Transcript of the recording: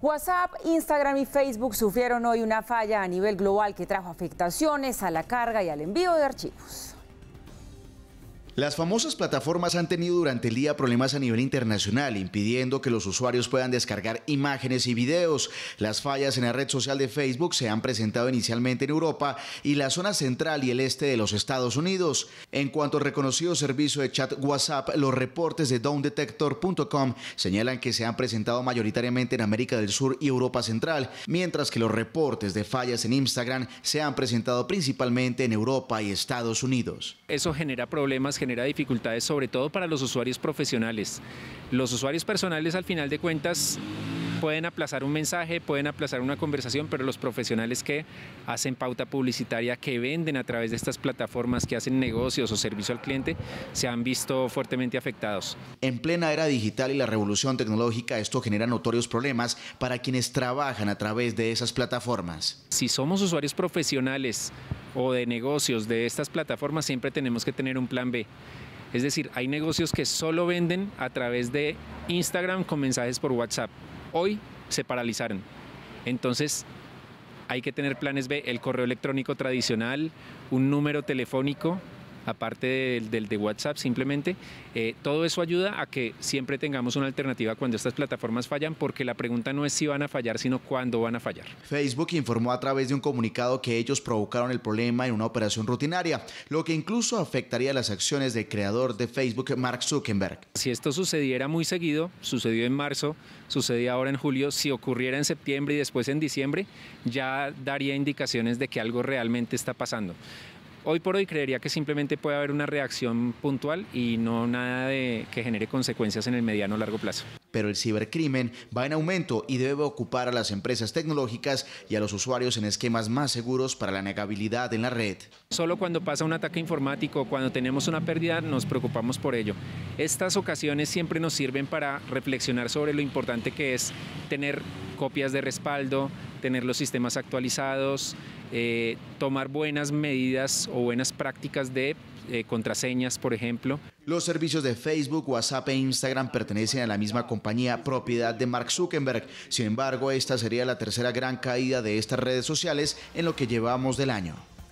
WhatsApp, Instagram y Facebook sufrieron hoy una falla a nivel global que trajo afectaciones a la carga y al envío de archivos. Las famosas plataformas han tenido durante el día problemas a nivel internacional, impidiendo que los usuarios puedan descargar imágenes y videos. Las fallas en la red social de Facebook se han presentado inicialmente en Europa y la zona central y el este de los Estados Unidos. En cuanto al reconocido servicio de chat WhatsApp, los reportes de downdetector.com señalan que se han presentado mayoritariamente en América del Sur y Europa Central, mientras que los reportes de fallas en Instagram se han presentado principalmente en Europa y Estados Unidos. Eso genera problemas, genera dificultades, sobre todo para los usuarios profesionales. Los usuarios personales, al final de cuentas, pueden aplazar un mensaje, pueden aplazar una conversación, pero los profesionales que hacen pauta publicitaria, que venden a través de estas plataformas, que hacen negocios o servicio al cliente, se han visto fuertemente afectados. En plena era digital y la revolución tecnológica, esto genera notorios problemas para quienes trabajan a través de esas plataformas. Si somos usuarios profesionales, o de negocios de estas plataformas, siempre tenemos que tener un plan B. Es decir, hay negocios que solo venden a través de Instagram con mensajes por WhatsApp. Hoy se paralizaron. Entonces, hay que tener planes B, el correo electrónico tradicional, un número telefónico, aparte del, de WhatsApp simplemente. Eh, todo eso ayuda a que siempre tengamos una alternativa cuando estas plataformas fallan, porque la pregunta no es si van a fallar, sino cuándo van a fallar. Facebook informó a través de un comunicado que ellos provocaron el problema en una operación rutinaria, lo que incluso afectaría las acciones del creador de Facebook, Mark Zuckerberg. Si esto sucediera muy seguido, sucedió en marzo, sucedió ahora en julio, si ocurriera en septiembre y después en diciembre, ya daría indicaciones de que algo realmente está pasando hoy por hoy creería que simplemente puede haber una reacción puntual y no nada de que genere consecuencias en el mediano o largo plazo. Pero el cibercrimen va en aumento y debe ocupar a las empresas tecnológicas y a los usuarios en esquemas más seguros para la negabilidad en la red. Solo cuando pasa un ataque informático, cuando tenemos una pérdida, nos preocupamos por ello. Estas ocasiones siempre nos sirven para reflexionar sobre lo importante que es tener copias de respaldo, tener los sistemas actualizados, eh, tomar buenas medidas o buenas prácticas de eh, contraseñas, por ejemplo. Los servicios de Facebook, WhatsApp e Instagram pertenecen a la misma compañía propiedad de Mark Zuckerberg. Sin embargo, esta sería la tercera gran caída de estas redes sociales en lo que llevamos del año.